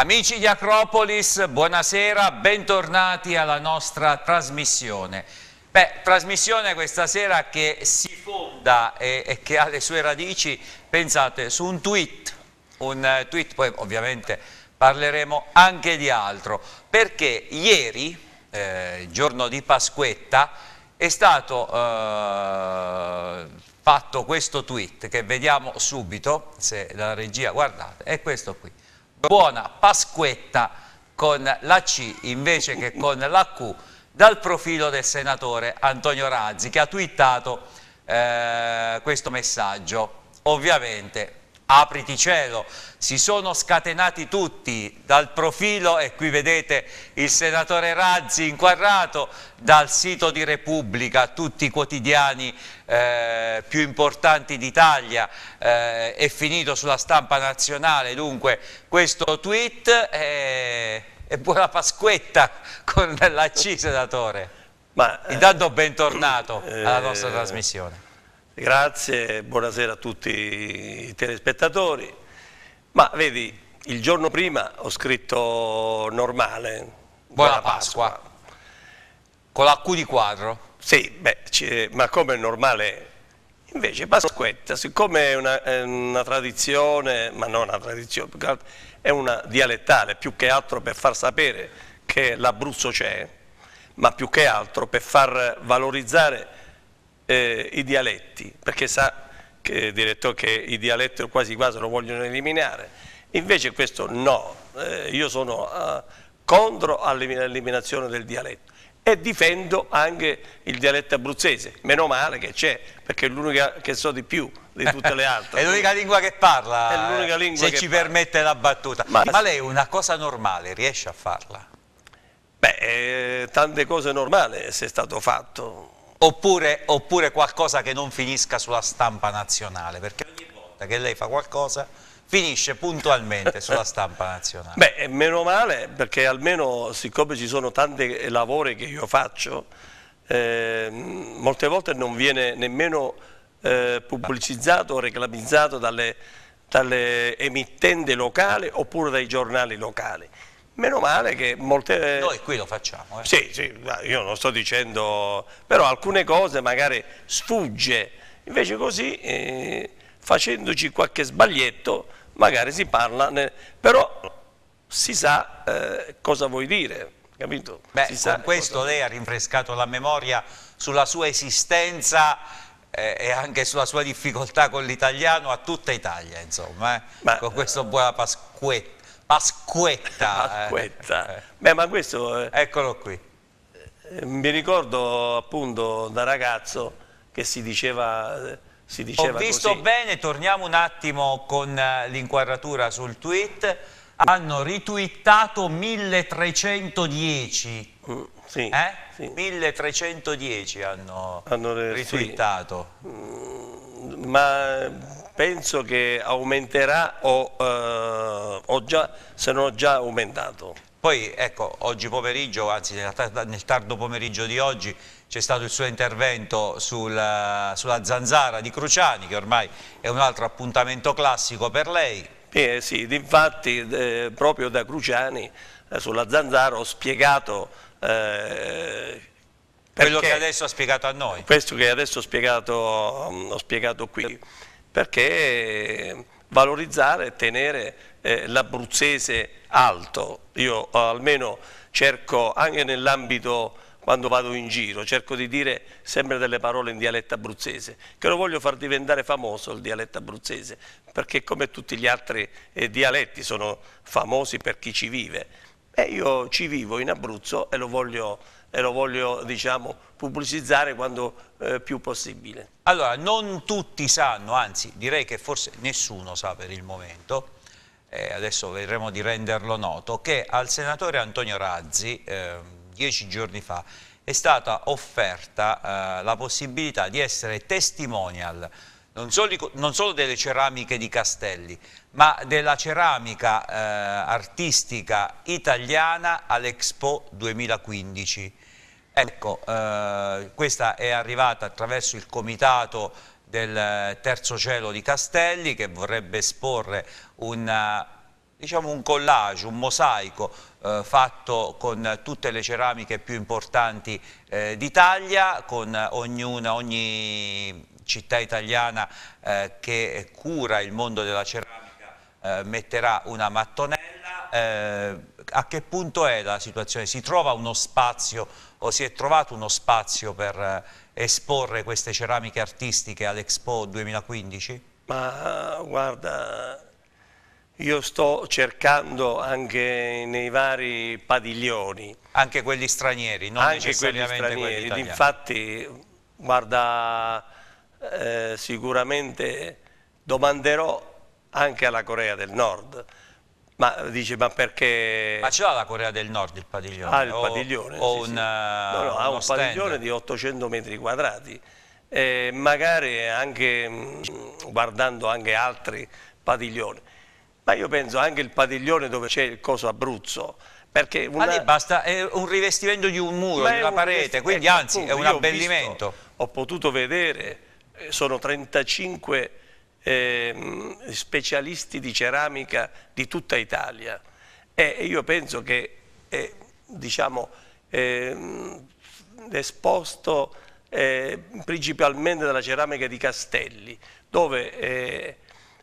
Amici di Acropolis, buonasera, bentornati alla nostra trasmissione. Beh, trasmissione questa sera che si fonda e, e che ha le sue radici, pensate, su un tweet, un eh, tweet, poi ovviamente parleremo anche di altro, perché ieri, eh, giorno di Pasquetta, è stato eh, fatto questo tweet che vediamo subito, se la regia, guardate, è questo qui buona Pasquetta con la C invece che con la Q dal profilo del senatore Antonio Razzi che ha twittato eh, questo messaggio ovviamente apriti cielo, si sono scatenati tutti dal profilo e qui vedete il senatore Razzi inquadrato, dal sito di Repubblica, tutti i quotidiani eh, più importanti d'Italia, eh, è finito sulla stampa nazionale dunque questo tweet e, e buona Pasquetta con la C senatore. Ma, eh, Intanto bentornato eh, alla nostra trasmissione. Grazie, buonasera a tutti i telespettatori. Ma vedi, il giorno prima ho scritto normale. Buona, buona Pasqua. Pasqua. Con la Q di quadro. Sì, beh, ma come è normale Invece Pasquetta, siccome è una, è una, tradizione, ma non una tradizione, è una dialettale più che altro per far sapere che l'Abruzzo c'è, ma più che altro per far valorizzare eh, i dialetti, perché sa che, direttore che i dialetti quasi quasi lo vogliono eliminare, invece questo no, eh, io sono eh, contro l'eliminazione del dialetto e difendo anche il dialetto abruzzese, meno male che c'è, perché è l'unica che so di più di tutte le altre. è l'unica lingua che parla, eh, lingua se che ci parla. permette la battuta. Ma, Ma lei una cosa normale riesce a farla? Beh, eh, tante cose normali se è stato fatto, oppure, oppure qualcosa che non finisca sulla stampa nazionale, perché ogni volta che lei fa qualcosa finisce puntualmente sulla stampa nazionale. Beh, eh, meno male perché almeno siccome ci sono tanti eh, lavori che io faccio, eh, molte volte non viene nemmeno eh, pubblicizzato o reclamizzato dalle, dalle emittenti locali oppure dai giornali locali. Meno male che molte... Noi qui lo facciamo. Eh. Sì, sì, io non sto dicendo... Però alcune cose magari sfugge. Invece così, eh, facendoci qualche sbaglietto, magari si parla... Ne... Però si sa eh, cosa vuoi dire, capito? Beh, si con questo cosa... lei ha rinfrescato la memoria sulla sua esistenza eh, e anche sulla sua difficoltà con l'italiano a tutta Italia, insomma, eh? Ma, con questo buona Pasquetta. Pasquetta. Pasquetta. Eh. Beh, ma questo... Eh, Eccolo qui. Eh, mi ricordo appunto da ragazzo che si diceva, eh, si diceva Ho visto così. bene, torniamo un attimo con l'inquadratura sul tweet. Hanno ritwittato 1310. Mm, sì, eh? sì. 1310 hanno, hanno ritwittato. Sì. Mm, ma penso che aumenterà o, eh, o già, se non ho già aumentato. Poi ecco, oggi pomeriggio, anzi nel tardo pomeriggio di oggi, c'è stato il suo intervento sul, sulla zanzara di Cruciani, che ormai è un altro appuntamento classico per lei. Eh sì, infatti eh, proprio da Cruciani eh, sulla zanzara ho spiegato eh, quello che adesso ha spiegato a noi. Questo che adesso ho spiegato, mm, ho spiegato qui perché valorizzare e tenere eh, l'abruzzese alto. Io eh, almeno cerco, anche nell'ambito quando vado in giro, cerco di dire sempre delle parole in dialetto abruzzese, che lo voglio far diventare famoso il dialetto abruzzese, perché come tutti gli altri eh, dialetti sono famosi per chi ci vive. E io ci vivo in Abruzzo e lo voglio, e lo voglio diciamo, pubblicizzare quando eh, più possibile. Allora, non tutti sanno, anzi direi che forse nessuno sa per il momento, eh, adesso vedremo di renderlo noto, che al senatore Antonio Razzi, eh, dieci giorni fa, è stata offerta eh, la possibilità di essere testimonial non solo, non solo, delle ceramiche di Castelli, ma della ceramica eh, artistica italiana all'Expo 2015. Ecco, eh, questa è arrivata attraverso il comitato del Terzo Cielo di Castelli che vorrebbe esporre un, diciamo un collage, un mosaico eh, fatto con tutte le ceramiche più importanti eh, d'Italia, con ognuna, ogni città italiana eh, che cura il mondo della ceramica eh, metterà una mattonella eh, a che punto è la situazione? Si trova uno spazio o si è trovato uno spazio per eh, esporre queste ceramiche artistiche all'Expo 2015? Ma guarda, io sto cercando anche nei vari padiglioni. Anche quelli stranieri, non anche necessariamente quelli, stranieri. Quelli Infatti, guarda, eh, sicuramente domanderò anche alla Corea del Nord, ma dice, ma perché... Ma ce l'ha la Corea del Nord il padiglione? Ah, il padiglione, o, sì, una, sì. Eh, no, no, ha un stand. padiglione di 800 metri quadrati. Eh, magari anche mm, guardando anche altri padiglioni. Ma io penso anche il padiglione dove c'è il coso Abruzzo, perché una... Ma ah, lì basta è un rivestimento di un muro, di una parete, un quindi eh, anzi appunto, è un abbellimento. Ho, visto, ho potuto vedere, eh, sono 35 eh, specialisti di ceramica di tutta Italia e io penso che è, eh, diciamo, ehm, eh, esposto principalmente dalla ceramica di Castelli, dove eh,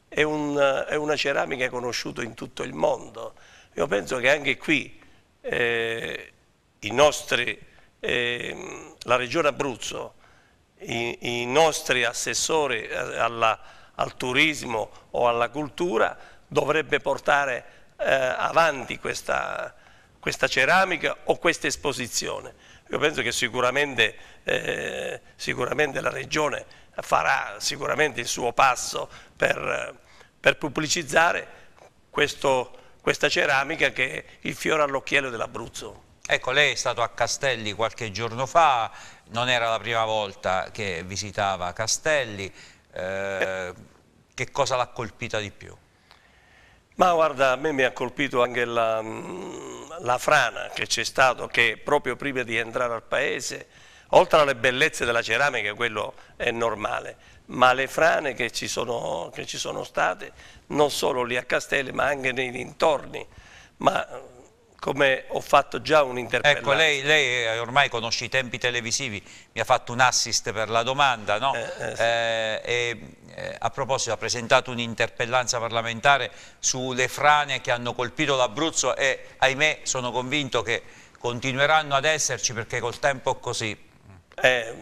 è, un, è, una ceramica conosciuta in tutto il mondo. Io penso che anche qui eh, i nostri, ehm, la Regione Abruzzo, i, i nostri assessori alla al turismo o alla cultura, dovrebbe portare eh, avanti questa, questa ceramica o questa esposizione. Io penso che sicuramente, eh, sicuramente la Regione farà sicuramente il suo passo per, per pubblicizzare questo, questa ceramica che è il fiore all'occhiello dell'Abruzzo. Ecco, lei è stato a Castelli qualche giorno fa, non era la prima volta che visitava Castelli, eh, che cosa l'ha colpita di più? Ma guarda, a me mi ha colpito anche la, mm, la frana che c'è stato, che proprio prima di entrare al paese, oltre alle bellezze della ceramica, quello è normale, ma le frane che ci sono, che ci sono state, non solo lì a Castelli, ma anche nei dintorni, ma come ho fatto già un'interpellanza. Ecco, lei, lei, eh, ormai conosce i tempi televisivi, mi ha fatto un assist per la domanda, no? eh, eh, sì. eh, e, eh, a proposito ha presentato un'interpellanza parlamentare sulle frane che hanno colpito l'Abruzzo e ahimè sono convinto che continueranno ad esserci perché col tempo è così. Eh,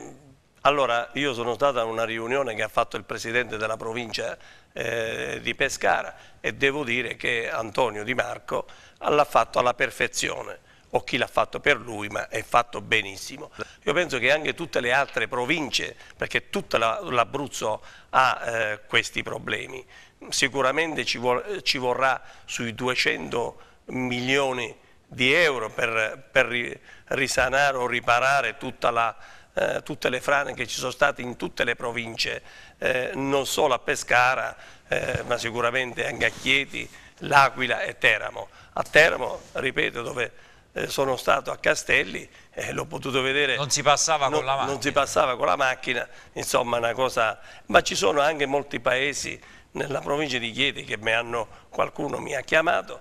allora, io sono stato a una riunione che ha fatto il presidente della provincia di Pescara e devo dire che Antonio Di Marco l'ha fatto alla perfezione o chi l'ha fatto per lui, ma è fatto benissimo. Io penso che anche tutte le altre province, perché tutto l'Abruzzo ha eh, questi problemi, sicuramente ci, vor ci, vorrà sui 200 milioni di euro per, per risanare o riparare la, eh, tutte le frane che ci sono state in tutte le province, eh, non solo a Pescara, eh, ma sicuramente anche a Chieti, L'Aquila e Teramo. A Teramo, ripeto, dove eh, sono stato a Castelli eh, l'ho potuto vedere. Non si passava non, con la macchina. Non si passava con la macchina, insomma una cosa... Ma ci sono anche molti paesi nella provincia di Chieti che mi hanno, qualcuno mi ha chiamato,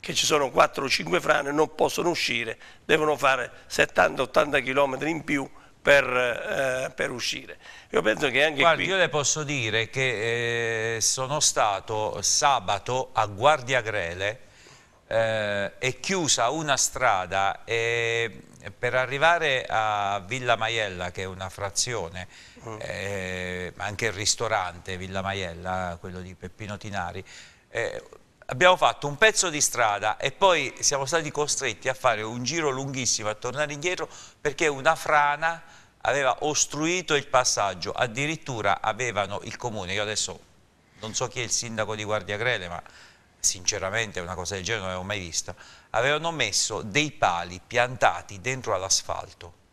che ci sono 4 o 5 frane, non possono uscire, devono fare 70-80 km in più per, eh, per, uscire. Io penso che anche Guardi, qui... io le posso dire che eh, sono stato sabato a Guardia Grele eh, è chiusa una strada e per arrivare a Villa Maiella che è una frazione mm. eh, anche il ristorante Villa Maiella quello di Peppino Tinari eh, abbiamo fatto un pezzo di strada e poi siamo stati costretti a fare un giro lunghissimo, a tornare indietro perché una frana aveva ostruito il passaggio, addirittura avevano il comune, io adesso non so chi è il sindaco di Guardia Grele, ma sinceramente una cosa del genere non l'avevo mai vista, avevano messo dei pali piantati dentro all'asfalto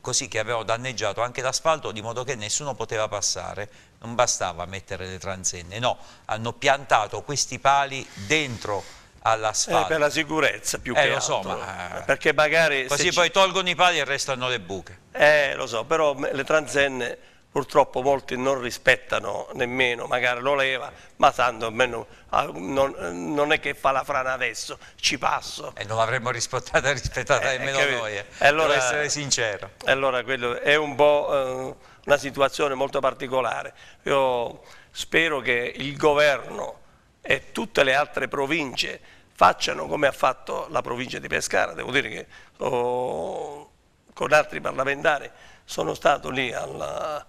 così che avevano danneggiato anche l'asfalto di modo che nessuno poteva passare, non bastava mettere le transenne, no, hanno piantato questi pali dentro all'asfalto. Eh, per la sicurezza più eh, che lo altro. So, ma... Eh, Perché magari... Così poi tolgono i pali e restano le buche. Eh, lo so, però le transenne purtroppo molti non rispettano nemmeno, magari lo leva, ma tanto almeno ah, non, non, è che fa la frana adesso, ci passo. E non avremmo rispettato, rispettata eh, eh, nemmeno capito? noi, eh. allora, per essere sincero. Allora quello è un po' eh, una situazione molto particolare. Io spero che il governo e tutte le altre province facciano come ha fatto la provincia di Pescara, devo dire che oh, con altri parlamentari sono stato lì alla,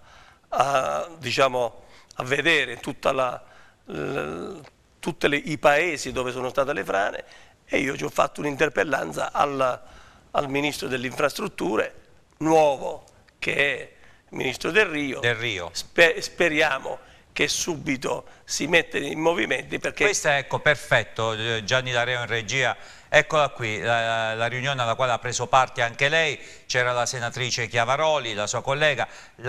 a, diciamo, a vedere la, l, tutti i paesi dove sono state le frane e io ci ho fatto un'interpellanza al, al, Ministro delle Infrastrutture, nuovo, che è il Ministro Del Rio. Del Rio. Sper, speriamo che subito si mette in movimento. Perché... Questo è ecco, perfetto, Gianni D'Areo in regia Eccola qui, la, la, riunione alla quale ha preso parte anche lei, c'era la senatrice Chiavaroli, la sua collega, il,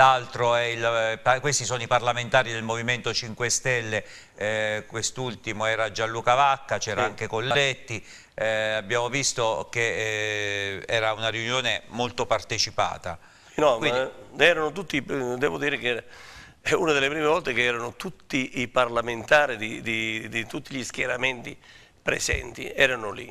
eh, questi sono i parlamentari del Movimento 5 Stelle, eh, quest'ultimo era Gianluca Vacca, c'era sì. anche Colletti, eh, abbiamo visto che eh, era una riunione molto partecipata. No, Quindi... erano tutti, eh, devo dire che è una delle prime volte che erano tutti i parlamentari di, di, di tutti gli schieramenti presenti, erano lì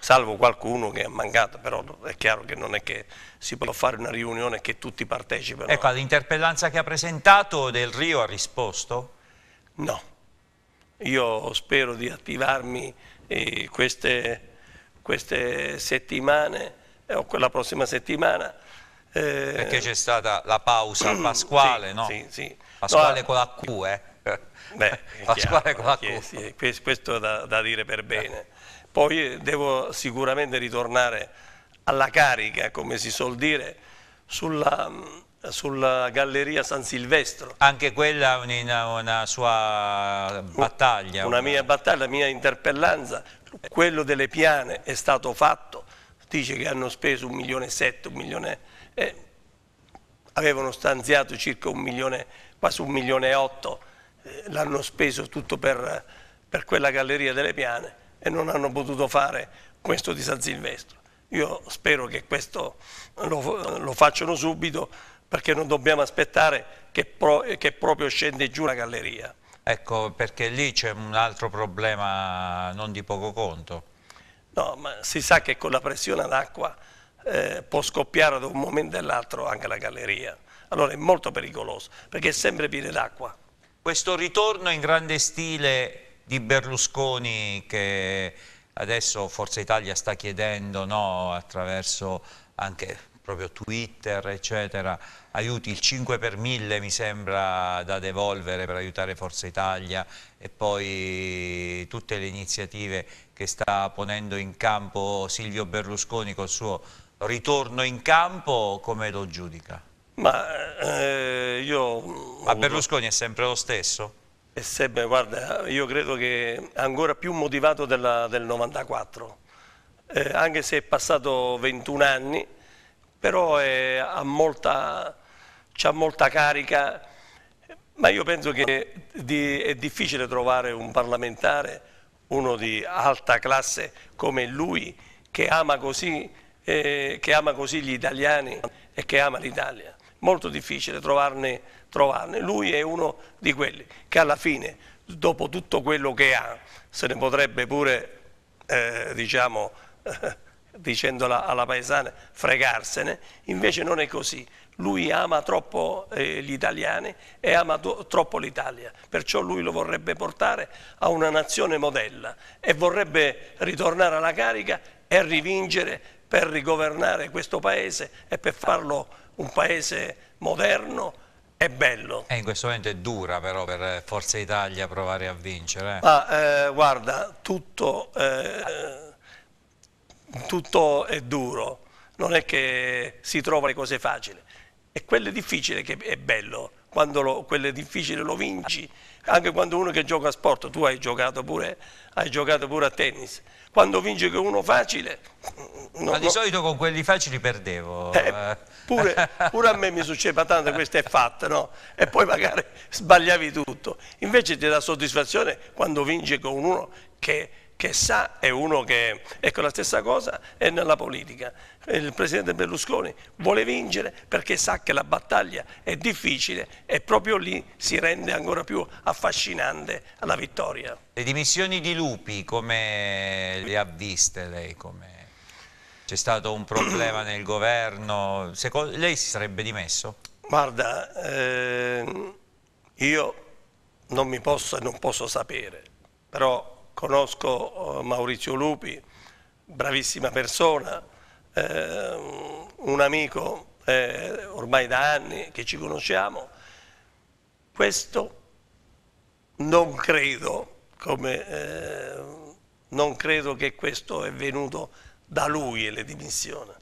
salvo qualcuno che è mancato, però è chiaro che non è che si può fare una riunione che tutti partecipano. Ecco, all'interpellanza che ha presentato Del Rio ha risposto? No, io spero di attivarmi queste, queste, settimane eh, o quella prossima settimana. Eh, Perché c'è stata la pausa pasquale, sì, no? Sì, sì. Pasquale no, con la Q, eh? Beh, pasquale chiaro, con la Q. Sì, questo da, da dire per bene. Poi eh, devo sicuramente ritornare alla carica, come si suol dire, sulla, mm, sulla galleria San Silvestro. Anche quella è una, una, sua battaglia. Una, mia battaglia, la mia interpellanza. Quello delle piane è stato fatto, dice che hanno speso un milione e sette, un milione e... avevano stanziato circa un milione, quasi un milione e otto, eh, l'hanno speso tutto per, per quella galleria delle piane e non hanno potuto fare questo di San Silvestro. Io spero che questo lo, lo facciano subito perché non dobbiamo aspettare che, pro, che proprio scende giù la galleria. Ecco, perché lì c'è un altro problema non di poco conto. No, ma si sa che con la pressione d'acqua eh, può scoppiare da un momento all'altro anche la galleria. Allora è molto pericoloso, perché è sempre piena d'acqua. Questo ritorno in grande stile di Berlusconi che adesso Forza Italia sta chiedendo no, attraverso anche proprio Twitter eccetera aiuti il 5 per 1000 mi sembra da devolvere per aiutare Forza Italia e poi tutte le iniziative che sta ponendo in campo Silvio Berlusconi col suo ritorno in campo come lo giudica? Ma eh, io... Ma Berlusconi è sempre lo stesso? E Sebbe, guarda, io credo che ancora più motivato della, del 94, eh, anche se è passato 21 anni, però è, ha, molta, ha molta carica, ma io penso che di, è difficile trovare un parlamentare, uno di alta classe come lui, che ama così, eh, che ama così gli italiani e che ama l'Italia molto difficile trovarne, trovarne. Lui è uno di quelli che alla fine, dopo tutto quello che ha, se ne potrebbe pure, eh, diciamo, eh, dicendola alla paesana, fregarsene, invece non è così. Lui ama troppo eh, gli italiani e ama troppo l'Italia, perciò lui lo vorrebbe portare a una nazione modella e vorrebbe ritornare alla carica e rivincere per rigovernare questo paese e per farlo un paese moderno e bello. E eh, in questo momento è dura però per eh, Forza Italia provare a vincere. Eh. Ma eh, guarda, tutto, eh, tutto è duro, non è che si trova le cose facili. È quello difficile che è bello, quando lo, quello difficile lo vinci, anche quando uno che gioca a sport, tu hai giocato pure hai giocato pure a tennis. Quando vince con uno facile... No, Ma di no. solito con quelli facili perdevo. Eh, eh, pure, pure, a me mi succedeva tanto, questo è fatto no? E poi magari sbagliavi tutto. Invece ti dà soddisfazione quando vince con uno che che sa è uno che... Ecco la stessa cosa è nella politica. Il presidente Berlusconi vuole vincere perché sa che la battaglia è difficile e proprio lì si rende ancora più affascinante la vittoria. Le dimissioni di Lupi come le ha viste lei? C'è stato un problema nel governo? Secondo... Lei si sarebbe dimesso? Guarda, eh, io non mi posso e non posso sapere, però conosco eh, Maurizio Lupi, bravissima persona, eh, un amico eh, ormai da anni che ci conosciamo. Questo non credo, come, eh, non credo che questo è venuto da lui e le dimissioni.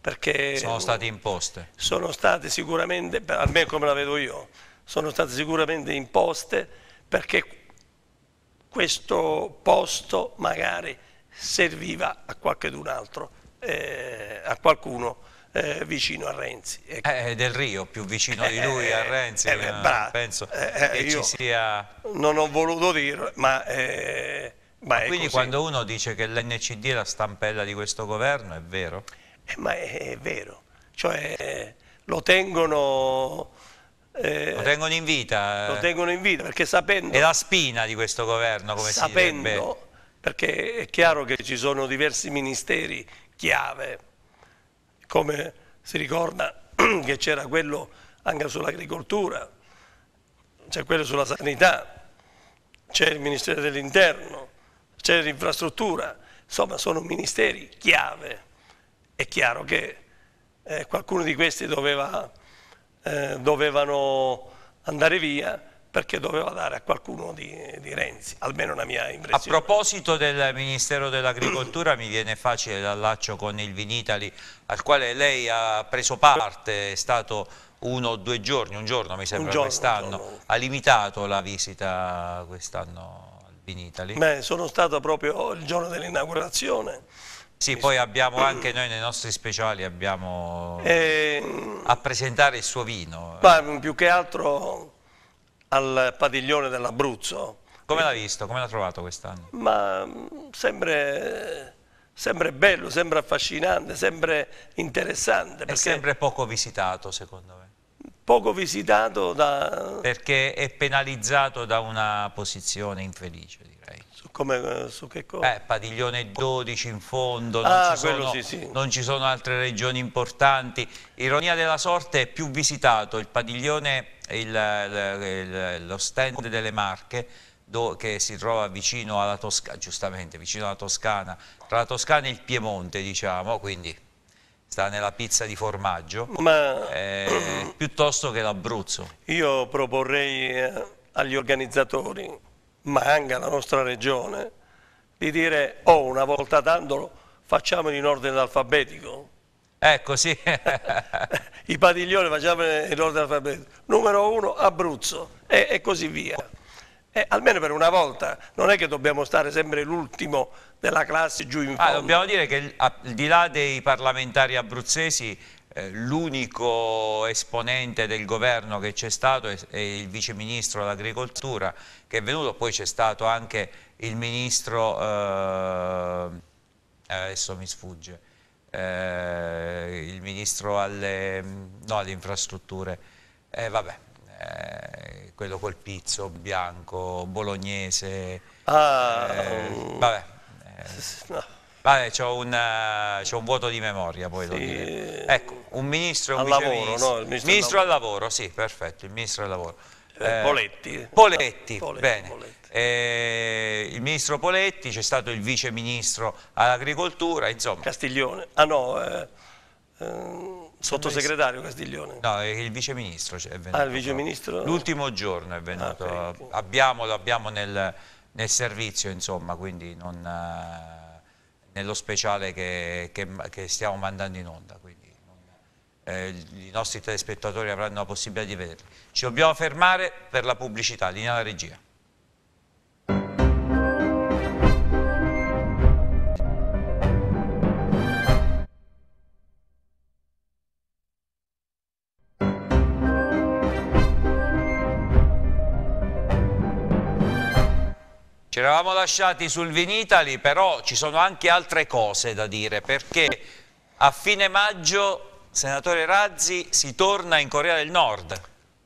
Perché sono state imposte? Sono state sicuramente, almeno come la vedo io, sono state sicuramente imposte perché questo posto magari serviva a qualcun altro, eh, a qualcuno eh, vicino a Renzi. Ecco. Eh, del Rio, più vicino di eh, lui a Renzi, eh, eh, penso che ci sia... Non ho voluto dire, ma... ma, ma quindi così. quando uno dice che l'NCD è la stampella di questo governo, è vero? ma è, è vero, cioè lo tengono eh, lo tengono in vita. Eh. Lo tengono in vita perché sapendo... È la spina di questo governo, come sapendo, si Sapendo, Perché è chiaro che ci sono diversi ministeri chiave, come si ricorda che c'era quello anche sull'agricoltura, c'è quello sulla sanità, c'è il Ministero dell'Interno, c'è l'infrastruttura, insomma sono ministeri chiave. È chiaro che eh, qualcuno di questi doveva eh, dovevano andare via perché doveva dare a qualcuno di, di, Renzi, almeno una mia impressione. A proposito del Ministero dell'Agricoltura mi viene facile l'allaccio con il Vinitali al quale lei ha preso parte, è stato uno o due giorni, un giorno mi sembra quest'anno, ha limitato la visita quest'anno al Vinitali? Beh, sono stato proprio il giorno dell'inaugurazione sì, poi abbiamo anche noi nei nostri speciali abbiamo e... Eh, a presentare il suo vino. Ma più che altro al padiglione dell'Abruzzo. Come l'ha visto? Come l'ha trovato quest'anno? Ma mm, sempre sembra bello, sembra affascinante, sembra interessante. È sempre poco visitato secondo me poco visitato da... Perché è penalizzato da una posizione infelice, direi. Su, come, eh, su che cosa? Eh, Padiglione 12 in fondo, ah, non, ci sono, sì, sì. non, ci sono, altre regioni importanti. Ironia della sorte è più visitato il padiglione, il, il, il, lo stand delle Marche, do, che si trova vicino alla Toscana, giustamente, vicino alla Toscana, tra la Toscana e il Piemonte, diciamo, quindi sta nella pizza di formaggio, Ma... eh, piuttosto che l'Abruzzo. Io proporrei eh, agli organizzatori, ma anche alla nostra regione, di dire, oh, una volta tanto facciamolo in ordine alfabetico. Ecco, sì. I padiglioni facciamoli in ordine alfabetico. Numero uno, Abruzzo, e, e così via. Eh, almeno per una volta, non è che dobbiamo stare sempre l'ultimo della classe giù in ah, fondo. Ah, dobbiamo dire che al di là dei parlamentari abruzzesi eh, l'unico esponente del governo che c'è stato è, il vice ministro dell'agricoltura che è venuto, poi c'è stato anche il ministro, eh, eh adesso mi sfugge, eh, il ministro alle, no, alle infrastrutture, vabbè, eh, quello col pizzo, bianco, bolognese, ah, eh, oh. vabbè, eh, no. vabbè c'ho un, eh, un, vuoto di memoria poi sì. ecco, un ministro un al lavoro, no? il ministro, ministro al lavoro. lavoro, sì, perfetto, il ministro al lavoro Poletti. Poletti, Poletti bene Poletti. Eh, il ministro Poletti, c'è stato il vice ministro all'agricoltura, insomma. Castiglione, ah no, eh, eh, Sottosegretario Castiglione? No, il viceministro cioè, è venuto. Ah, il viceministro? L'ultimo giorno è venuto. Ah, okay. Abbiamo, lo abbiamo nel, nel, servizio, insomma, quindi non, eh, nello speciale che, che, che, stiamo mandando in onda. Quindi non, eh, I nostri telespettatori avranno la possibilità di vederli. Ci dobbiamo fermare per la pubblicità, linea la regia. Ci eravamo lasciati sul Vinitali, però ci sono anche altre cose da dire, perché a fine maggio, senatore Razzi, si torna in Corea del Nord.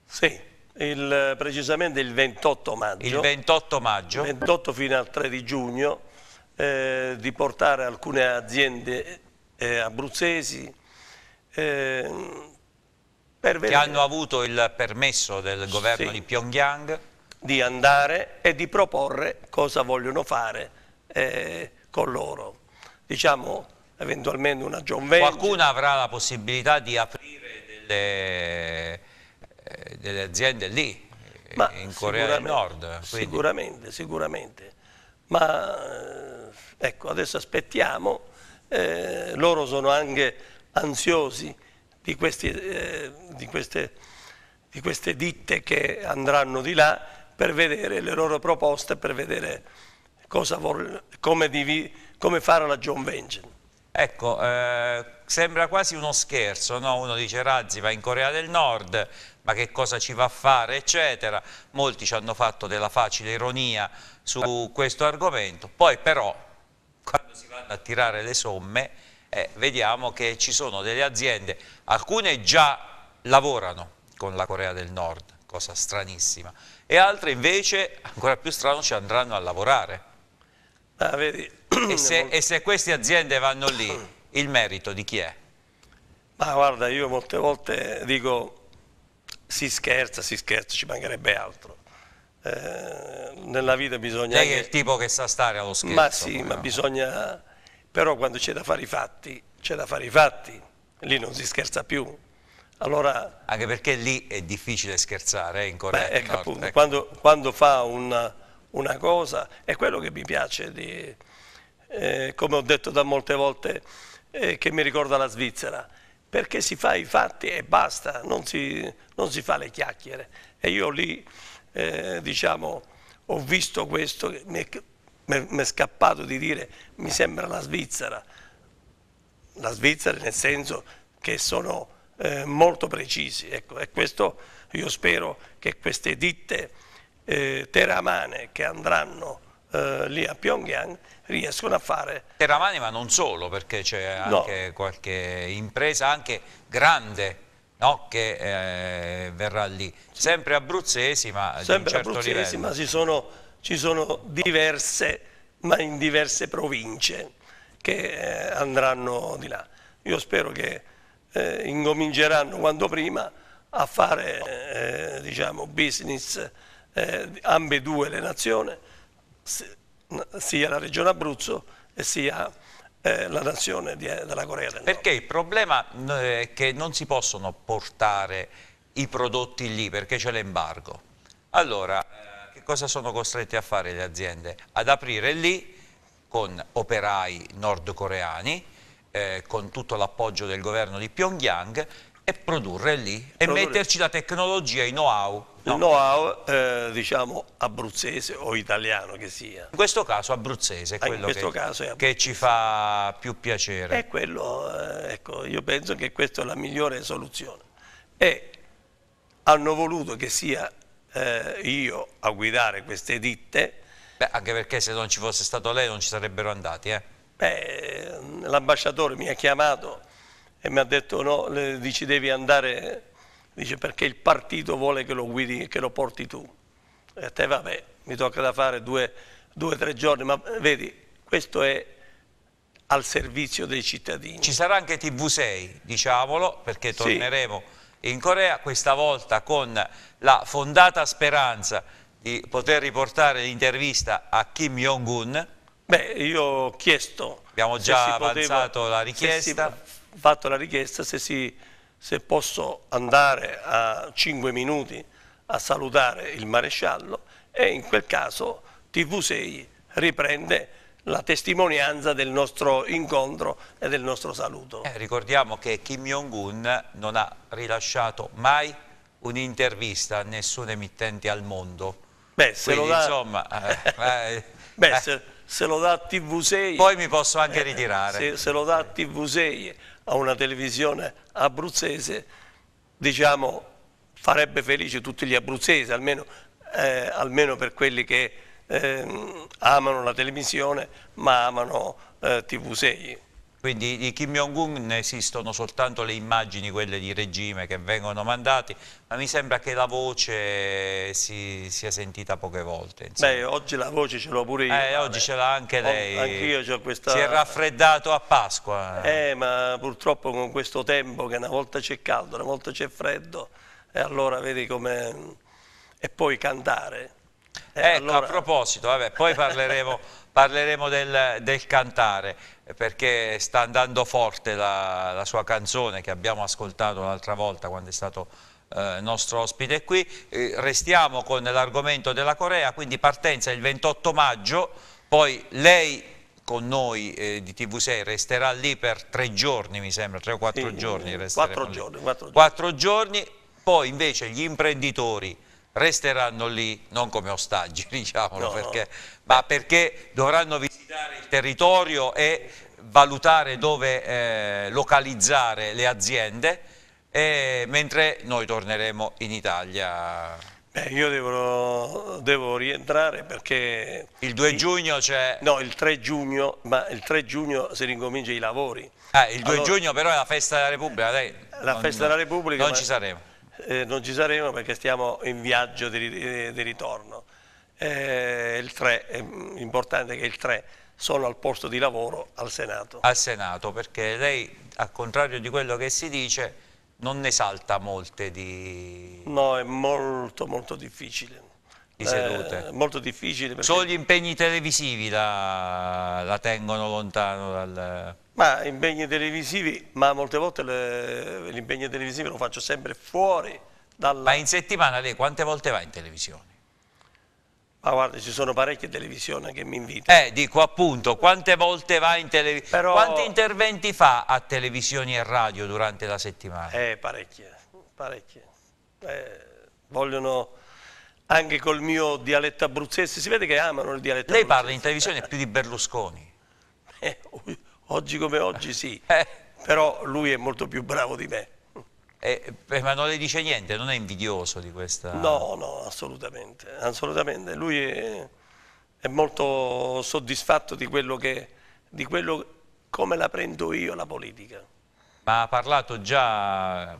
Sì, il, precisamente il 28 maggio. Il 28 maggio. 28 fino al 3 di giugno, eh, di portare alcune aziende eh, abruzzesi eh, che hanno avuto il permesso del governo sì. di Pyongyang di andare e di proporre cosa vogliono fare eh, con loro. Diciamo eventualmente una John Venture. Qualcuno avrà la possibilità di aprire delle, eh, delle aziende lì, Ma eh, in Corea del Nord. Quindi. Sicuramente, sicuramente. Ma eh, ecco, adesso aspettiamo, eh, loro sono anche ansiosi di, questi, eh, di, queste, di queste ditte che andranno di là per vedere le loro proposte, per vedere vor, come, divi, come, fare la John Vengeance. Ecco, eh, sembra quasi uno scherzo, no? uno dice Razzi va in Corea del Nord, ma che cosa ci va a fare, eccetera. Molti ci hanno fatto della facile ironia su questo argomento, poi però quando si vanno a tirare le somme eh, vediamo che ci sono delle aziende, alcune già lavorano con la Corea del Nord, cosa stranissima, e altre invece, ancora più strano, ci andranno a lavorare. Ah, e, se, e se queste aziende vanno lì, il merito di chi è? Ma guarda, io molte volte dico si scherza, si scherza, ci mancherebbe altro. Eh, nella vita bisogna... Lei è il tipo che sa stare allo scherzo. Ma sì, ma no. bisogna... Però quando c'è da fare i fatti, c'è da fare i fatti. Lì non si scherza più. Allora, Anche perché lì è difficile scherzare è in beh, ecco, Nord, appunto, ecco. quando, quando, fa una, una, cosa, è quello che mi piace, di, eh, come ho detto da molte volte, eh, che mi ricorda la Svizzera, perché si fa i fatti e basta, non si, non si fa le chiacchiere. E io lì, eh, diciamo, ho visto questo, mi è, mi è scappato di dire, mi sembra la Svizzera, la Svizzera nel senso che sono eh, molto precisi. Ecco, e questo io spero che queste ditte eh, teramane che andranno eh, lì a Pyongyang riescono a fare. Teramane ma non solo, perché c'è anche no. qualche impresa, anche grande, no, che eh, verrà lì. Sempre abruzzesi ma Sempre certo abruzzesi, livello. ma sono, ci sono diverse, ma in diverse province che eh, andranno di là. Io spero che eh, incominceranno quanto prima a fare eh, diciamo, business eh, ambedue le nazioni, sia la regione Abruzzo e sia eh, la nazione della Corea del Nord. Perché il problema è che non si possono portare i prodotti lì perché c'è l'embargo. Allora, eh, che cosa sono costretti a fare le aziende? Ad aprire lì con operai nordcoreani eh, con tutto l'appoggio del governo di Pyongyang e produrre lì e metterci la tecnologia e i know-how. No. Il know-how, eh, diciamo, abruzzese o italiano che sia. In questo caso abruzzese, ah, quello che, caso abruzzese. che, ci fa più piacere. È quello, eh, ecco, io penso che questa è la migliore soluzione. E hanno voluto che sia eh, io a guidare queste ditte. Beh, anche perché se non ci fosse stato lei non ci sarebbero andati, eh? l'ambasciatore mi ha chiamato e mi ha detto no, le, dici devi andare, dice perché il partito vuole che lo guidi, che lo porti tu. E te vabbè, mi tocca da fare due o tre giorni, ma vedi, questo è al servizio dei cittadini. Ci sarà anche TV6, diciamolo, perché torneremo sì. in Corea, questa volta con la fondata speranza di poter riportare l'intervista a Kim Jong-un, Beh, io ho chiesto... Abbiamo già avanzato poteva, la richiesta. fatto la richiesta se, si, se posso andare a 5 minuti a salutare il maresciallo e in quel caso TV6 riprende la testimonianza del nostro incontro e del nostro saluto. Eh, ricordiamo che Kim Jong-un non ha rilasciato mai un'intervista a nessun emittente al mondo. Beh, se Quindi, lo dà... insomma... Eh, eh, Beh, eh, se se lo dà a TV6 poi mi posso anche eh, eh, ritirare se, se lo dà a TV6 a una televisione abruzzese diciamo farebbe felice tutti gli abruzzesi almeno, eh, almeno per quelli che eh, amano la televisione ma amano eh, TV6 quindi di Kim Jong-un esistono soltanto le immagini, quelle di regime che vengono mandate, ma mi sembra che la voce si sia sentita poche volte. Insomma. Beh, oggi la voce ce l'ho pure io. Eh, oggi ce l'ha anche oh, lei. Anch'io ho questa... Si è raffreddato a Pasqua. Eh, ma purtroppo con questo tempo che una volta c'è caldo, una volta c'è freddo, e allora vedi come... E poi cantare, Ecco, allora... a proposito, vabbè, poi parleremo, parleremo del, del, cantare, perché sta andando forte la, la sua canzone che abbiamo ascoltato l'altra volta quando è stato eh, nostro ospite qui. Eh, restiamo con l'argomento della Corea, quindi partenza il 28 maggio, poi lei con noi eh, di TV6 resterà lì per tre giorni, mi sembra, tre o quattro sì, giorni. Quattro giorni, quattro giorni. Quattro giorni, poi invece gli imprenditori resteranno lì non come ostaggi, diciamolo, no. perché, ma perché dovranno visitare il territorio e valutare dove eh, localizzare le aziende, e, mentre noi torneremo in Italia. Beh, io devo, devo, rientrare perché... Il 2 il, giugno c'è... No, il 3 giugno, ma il 3 giugno si ricomincia i lavori. Eh, il 2 allora, giugno però è la festa della Repubblica, dai. La non, festa della Repubblica. Non ci saremo eh, non ci saremo perché stiamo in viaggio di, di ritorno. Eh, il 3, è importante che il 3 sono al posto di lavoro al Senato. Al Senato, perché lei, al contrario di quello che si dice, non ne salta molte di... No, è molto molto difficile di sedute. Eh, molto difficile. Perché... Solo gli impegni televisivi la, la tengono lontano dal... Ma impegni televisivi, ma molte volte l'impegno televisivo lo faccio sempre fuori dalla... Ma in settimana lei quante volte va in televisione? Ma guarda, ci sono parecchie televisioni che mi invitano. Eh, dico appunto, quante volte va in televisione? Però... Quanti interventi fa a televisioni e radio durante la settimana? Eh, parecchie, parecchie. Eh, vogliono anche col mio dialetto abruzzese, si vede che amano il dialetto Lei parla in televisione più di Berlusconi. Eh, oggi come oggi sì, eh. però lui è molto più bravo di me. Eh, eh, ma non le dice niente, non è invidioso di questa... No, no, assolutamente, assolutamente. Lui è, è molto soddisfatto di quello che... Di quello, come la prendo io la politica. Ma ha parlato già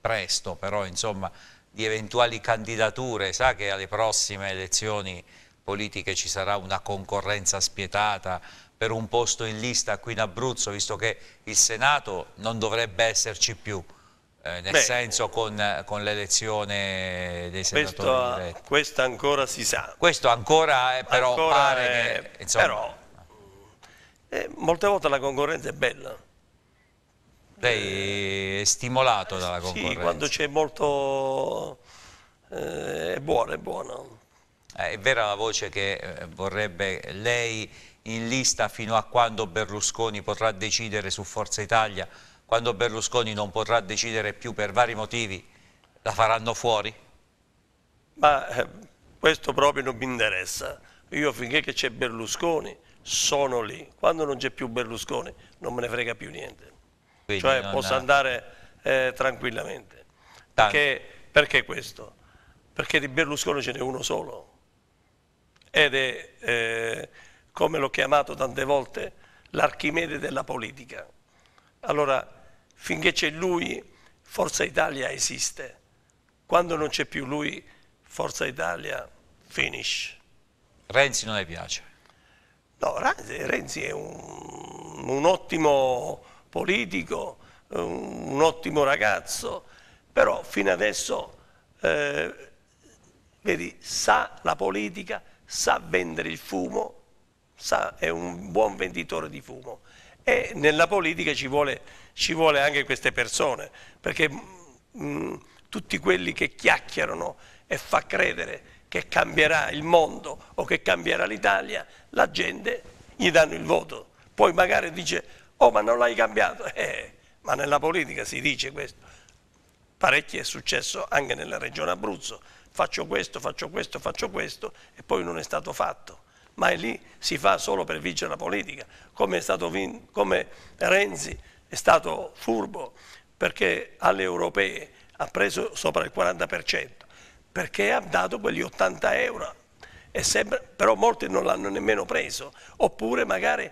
presto, però insomma, di eventuali candidature, sa che alle prossime elezioni politiche ci sarà una concorrenza spietata per un posto in lista qui in Abruzzo, visto che il Senato non dovrebbe esserci più, eh, nel Beh, senso con, con l'elezione dei senatori questo, questo ancora si sa. Questo ancora eh, però ancora pare è, che... Insomma, però, eh, molte volte la concorrenza è bella. Lei è stimolato dalla concorrenza? Sì, quando c'è molto... Eh, è buono, è buono. Eh, è vera la voce che eh, vorrebbe lei in lista fino a quando Berlusconi potrà decidere su Forza Italia, quando Berlusconi non potrà decidere più per vari motivi, la faranno fuori? Ma eh, questo proprio non mi interessa. Io finché c'è Berlusconi sono lì, quando non c'è più Berlusconi non me ne frega più niente. Quindi cioè possa andare eh, tranquillamente. Perché, perché, questo? Perché di Berlusconi ce n'è uno solo ed è, eh, come l'ho chiamato tante volte, l'archimede della politica. Allora, finché c'è lui, Forza Italia esiste. Quando non c'è più lui, Forza Italia finish. Renzi non le piace? No, Renzi è un, un ottimo politico, un ottimo ragazzo, però fino adesso eh, vedi, sa la politica, sa vendere il fumo, sa, è un buon venditore di fumo. E nella politica ci vuole, ci vuole anche queste persone, perché mh, mm, tutti quelli che chiacchierano e fa credere che cambierà il mondo o che cambierà l'Italia, la gente gli danno il voto. Poi magari dice Oh, ma non l'hai cambiato. Eh, ma nella politica si dice questo. Parecchi è successo anche nella regione Abruzzo. Faccio questo, faccio questo, faccio questo e poi non è stato fatto. Ma è lì si fa solo per vincere la politica, come, vin come Renzi è stato furbo perché alle europee ha preso sopra il 40%, perché ha dato quegli 80 euro, sempre, però molti non l'hanno nemmeno preso, oppure magari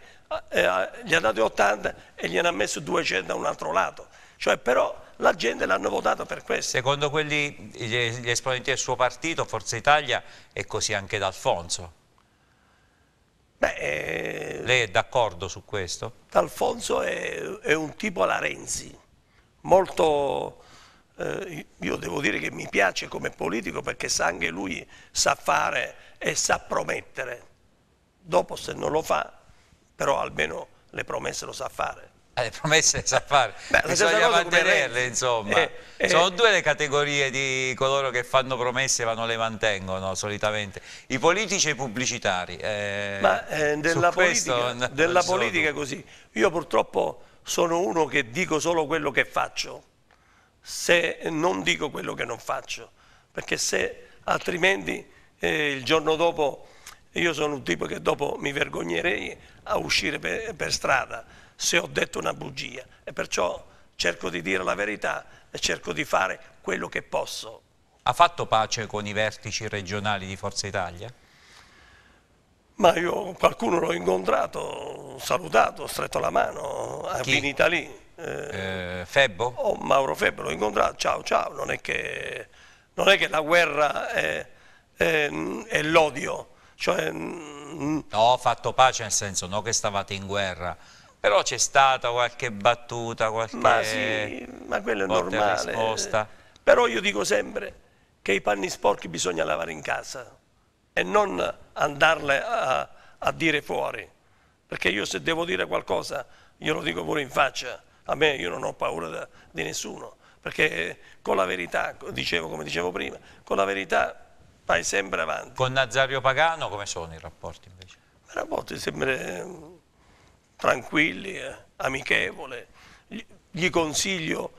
eh, eh, gli ha dato 80 e gliene ha messo 200 da un altro lato. Cioè, però la gente l'hanno votato per questo. Secondo quelli, gli, gli esponenti del suo partito, Forza Italia, è così anche D'Alfonso? Beh, eh, Lei è d'accordo su questo? D'Alfonso è, è, un tipo alla Renzi, molto... Eh, io devo dire che mi piace come politico perché sa anche lui, sa fare e sa promettere. Dopo se non lo fa però almeno le promesse lo sa fare. Eh, le promesse le sa fare, Beh, bisogna mantenerle insomma. Eh, eh, Sono due le categorie di coloro che fanno promesse ma non le mantengono solitamente, i politici e i pubblicitari. Eh, ma eh, della, politica, non, della non politica così, io purtroppo sono uno che dico solo quello che faccio, se non dico quello che non faccio, perché se altrimenti eh, il giorno dopo io sono un tipo che dopo mi vergognerei a uscire per, per strada se ho detto una bugia e perciò cerco di dire la verità e cerco di fare quello che posso. Ha fatto pace con i vertici regionali di Forza Italia? Ma io qualcuno l'ho incontrato, salutato, stretto la mano a Chi? lì. Eh, eh, Febbo? Oh, Mauro Febbo l'ho incontrato, ciao ciao, non è che, non è che la guerra è, è, è l'odio, cioè, mm, mm. no, ho fatto pace nel senso, non che stavate in guerra, però c'è stata qualche battuta, qualche ma sì, ma quello è normale. risposta. Però io dico sempre che i panni sporchi bisogna lavare in casa e non andarle a, a dire fuori. Perché io se devo dire qualcosa, io lo dico pure in faccia, a me io non ho paura da, di nessuno, perché eh, con la verità, dicevo come dicevo prima, con la verità vai sempre avanti. Con Nazario Pagano come sono i rapporti invece? I rapporti sempre eh, tranquilli, eh, amichevoli, gli consiglio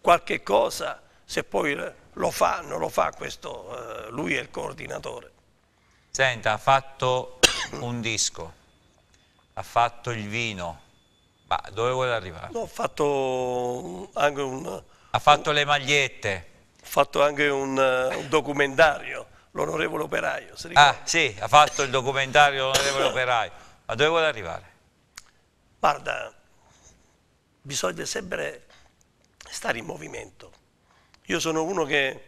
qualche cosa, se poi lo fa, non lo fa, questo, eh, lui è il coordinatore. Senta, ha fatto un disco, ha fatto il vino, ma dove vuole arrivare? No, ho fatto anche un... Ha fatto un, le magliette. Ho fatto anche un, un documentario l'onorevole operaio. ah sì, ha fatto il documentario l'onorevole operaio, ma dove vuole arrivare? Guarda, bisogna sempre stare in movimento. Io sono uno che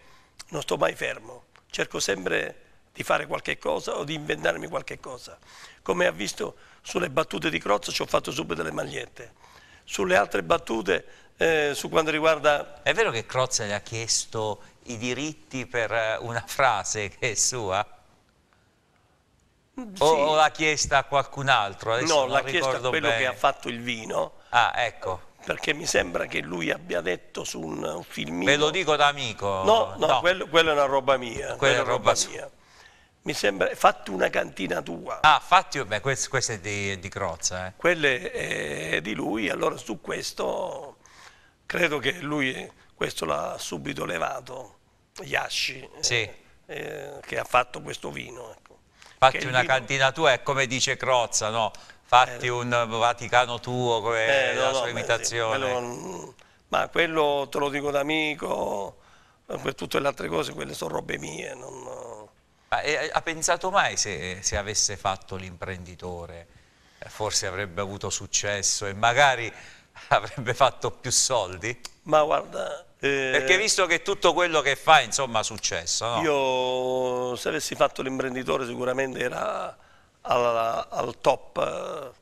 non sto mai fermo, cerco sempre di fare qualche cosa o di inventarmi qualche cosa. Come ha visto sulle battute di Crozza ci ho fatto subito le magliette. Sulle altre battute, eh, su quanto riguarda... È vero che Crozza gli ha chiesto i diritti per eh, una frase che è sua? Mm, sì. O, l'ha chiesta a qualcun altro? Adesso no, l'ha chiesta a quello bene. che ha fatto il vino. Ah, ecco. Perché mi sembra che lui abbia detto su un, filmino... Ve lo dico da amico. No, no, no. Quello, quello, è una roba mia. Quella è roba, su... mia. Mi sembra... Fatti una cantina tua. Ah, fatti... Beh, questo, questo è di, di Crozza. Eh. Quello è eh, di lui, allora su questo credo che lui questo l'ha subito levato Yashi, sì. eh, eh, che ha fatto questo vino. Ecco. Fatti una vino... cantina tua, è come dice Crozza, no? fatti eh, un Vaticano tuo come eh, la no, sua no, imitazione. Beh, sì, quello, mm, ma quello te lo dico d'amico, eh, per tutte le altre cose, quelle sono robe mie. Non... Ma, eh, ha pensato mai se, se avesse fatto l'imprenditore, forse avrebbe avuto successo e magari avrebbe fatto più soldi? Ma guarda, eh, perché visto che tutto quello che fa insomma ha successo. No? Io se avessi fatto l'imprenditore sicuramente era al, al, top,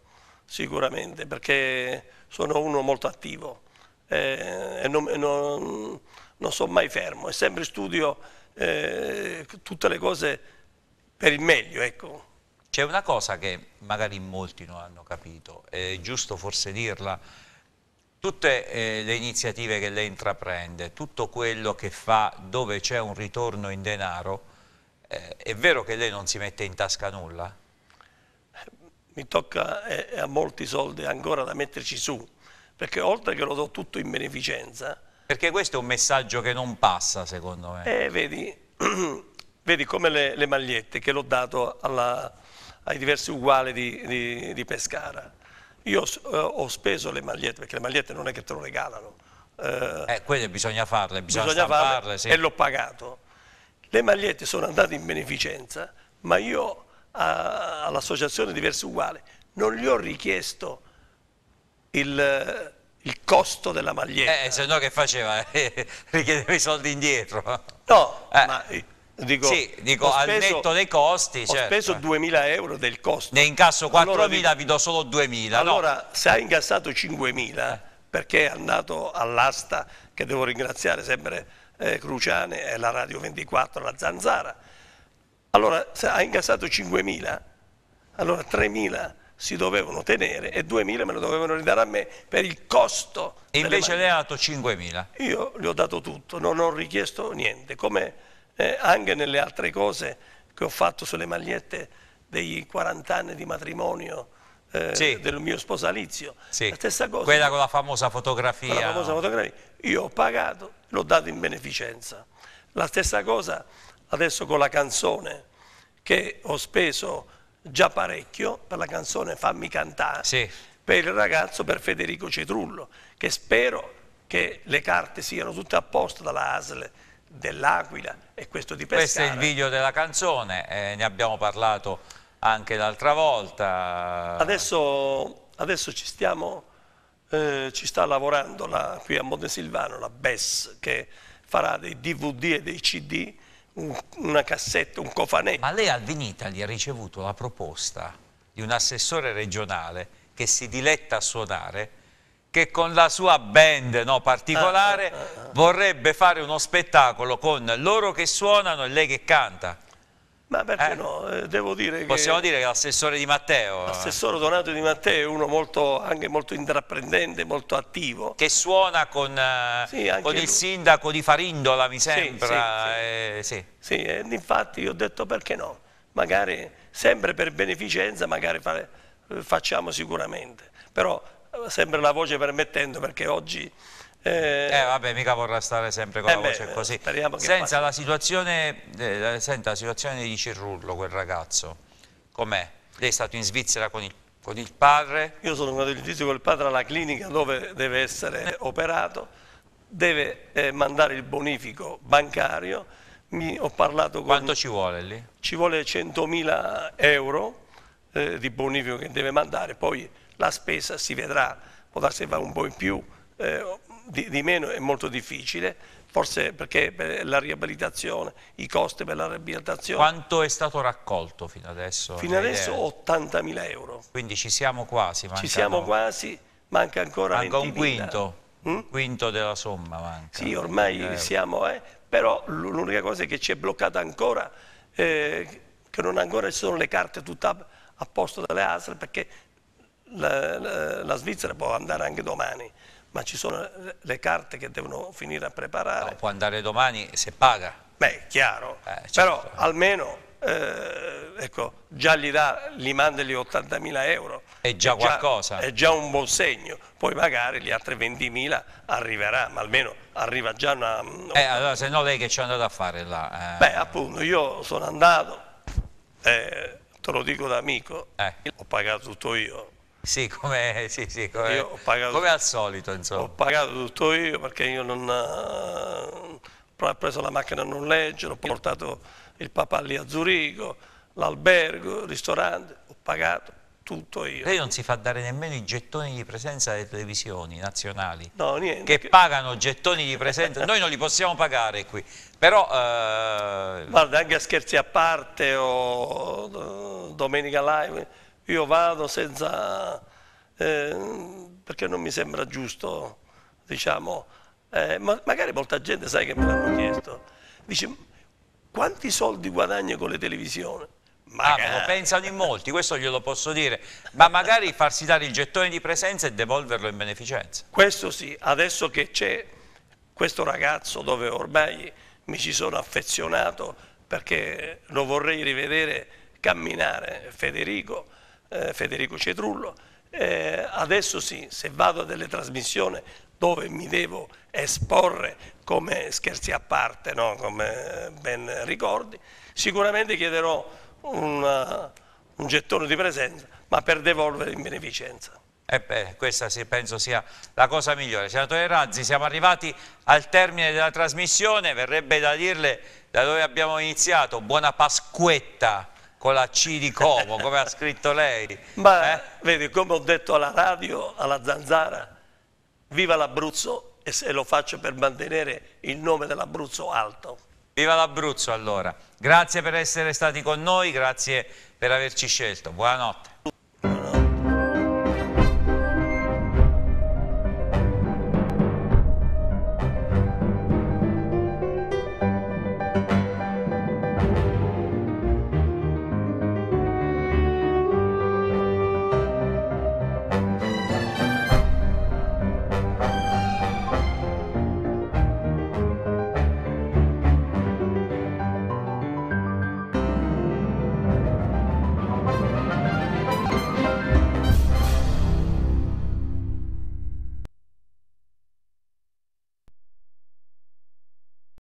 sicuramente, perché sono uno molto attivo eh, e non, non, non sono mai fermo, è sempre studio eh, tutte le cose per il meglio. Ecco. C'è una cosa che magari molti non hanno capito, è giusto forse dirla, Tutte eh, le iniziative che lei intraprende, tutto quello che fa dove c'è un ritorno in denaro, eh, è vero che lei non si mette in tasca nulla? Mi tocca eh, eh a molti soldi ancora da metterci su, perché oltre che lo do tutto in beneficenza. Perché questo è un messaggio che non passa secondo me. Eh, vedi, vedi come le, le, magliette che l'ho dato alla, ai diversi uguali di, di, di Pescara io eh, ho speso le magliette, perché le magliette non è che te lo regalano. Eh, eh quelle bisogna farle, bisogna, bisogna farle, sì. e l'ho pagato. Le magliette sono andate in beneficenza, ma io all'associazione Diversi uguale non gli ho richiesto il, il costo della maglietta. Eh, se no che faceva? richiedeva i soldi indietro. No, eh. ma Dico, sì, dico al speso, netto dei costi. Ho certo. speso 2.000 euro del costo. Ne incasso 4.000, allora, vi do solo 2.000. Allora, no. se ha incassato 5.000, perché è andato all'asta, che devo ringraziare sempre eh, Cruciane e la Radio 24, la Zanzara. Allora, se ha incassato 5.000, allora 3.000 si dovevano tenere e 2.000 me lo dovevano ridare a me per il costo. E invece lei ha dato 5.000? Io gli ho dato tutto, non ho richiesto niente. Come eh, anche nelle altre cose che ho fatto sulle magliette dei 40 anni di matrimonio eh, sì. del mio sposalizio. Sì. La stessa cosa. Quella con la famosa fotografia. La famosa fotografia. Io ho pagato, l'ho dato in beneficenza. La stessa cosa adesso con la canzone che ho speso già parecchio per la canzone Fammi cantare sì. per il ragazzo, per Federico Cetrullo, che spero che le carte siano tutte a posto dalla ASLE dell'Aquila e questo di Pescara. Questo è il video della canzone, eh, ne abbiamo parlato anche l'altra volta. Adesso, adesso ci, stiamo, eh, ci sta lavorando la, qui a Montesilvano la BES che farà dei DVD e dei CD, un, una cassetta, un cofanetto. Ma lei al Vinitali ha ricevuto la proposta di un assessore regionale che si diletta a suonare che con la sua band no, particolare ah, ah, ah, vorrebbe fare uno spettacolo con loro che suonano e lei che canta. Ma perché eh? no? Eh, devo dire Possiamo dire che l'assessore di Matteo. L'assessore Donato di Matteo è uno molto, anche molto intraprendente, molto attivo. Che suona con, eh, sì, con il sindaco di Farindola, mi sembra. Sì, sì, sì. Eh, sì. infatti io ho detto perché no? Magari sempre per beneficenza, magari fare, eh, facciamo sicuramente. Però sempre la voce permettendo perché oggi eh, eh, vabbè, mica vorrà stare sempre con eh la voce beh, così. Senza la situazione, eh, senta, la situazione di Cirrullo, quel ragazzo, com'è? Lei è stato in Svizzera con il, con il padre? Io sono andato in Svizzera con il padre alla clinica dove deve essere eh. operato, deve eh, mandare il bonifico bancario. Mi, ho parlato con... Quanto ci vuole lì? Ci vuole 100.000 euro eh, di bonifico che deve mandare, poi la spesa si vedrà, può darsi va un po' in più, eh, di, di, meno è molto difficile, forse perché per la riabilitazione, i costi per la riabilitazione. Quanto è stato raccolto fino adesso? Fino adesso 80.000 euro. Quindi ci siamo quasi, mancano... Ci siamo quasi, manca ancora Manca un quinto, mm? quinto della somma manca. Sì, ormai eh. siamo, eh, però l'unica cosa che ci è bloccata ancora, eh, che non ancora ci sono le carte tutte a posto dalle ASL perché la, la, la, Svizzera può andare anche domani, ma ci sono le carte che devono finire a preparare. No, può andare domani se paga. Beh, chiaro, eh, certo. però almeno eh, ecco, già gli, dà, gli manda gli 80.000 euro. È già, è già qualcosa. È già un buon segno, poi magari gli altri 20.000 arriverà, ma almeno arriva già una... Mm, eh, allora se no lei che ci è andato a fare là? Eh... Beh appunto io sono andato, eh, te lo dico da amico, eh. ho pagato tutto io, sì, come, sì, sì, come, pagato, come al solito. Insomma. Ho pagato tutto io perché io non eh, ho preso la macchina a non leggere, ho portato il papà lì a Zurigo, l'albergo, il ristorante, ho pagato tutto io. Lei non si fa dare nemmeno i gettoni di presenza alle televisioni nazionali no, niente. che pagano gettoni di presenza, noi non li possiamo pagare qui, però... Eh... Guarda, anche a scherzi a parte o eh, Domenica Live io vado senza... Eh, perché non mi sembra giusto, diciamo. Eh, ma magari molta gente sai che me l'hanno chiesto. Dice, quanti soldi guadagni con le televisioni? Magari. Ah, lo pensano in molti, questo glielo posso dire, ma magari farsi dare il gettone di presenza e devolverlo in beneficenza. Questo sì, adesso che c'è questo ragazzo dove ormai mi ci sono affezionato perché lo vorrei rivedere camminare, Federico, eh, Federico Cetrullo, eh, adesso sì, se vado a delle trasmissioni dove mi devo esporre come scherzi a parte, no? come ben ricordi, sicuramente chiederò una, un gettone di presenza, ma per devolvere in beneficenza. E eh beh, questa sì, penso sia la cosa migliore. Senatore Razzi, siamo arrivati al termine della trasmissione, verrebbe da dirle da dove abbiamo iniziato, buona Pasquetta con la C di Como, come ha scritto lei. Ma eh? vedi, come ho detto alla radio, alla Zanzara, viva l'Abruzzo e se lo faccio per mantenere il nome dell'Abruzzo alto. Viva l'Abruzzo allora. Grazie per essere stati con noi, grazie per averci scelto. Buonanotte.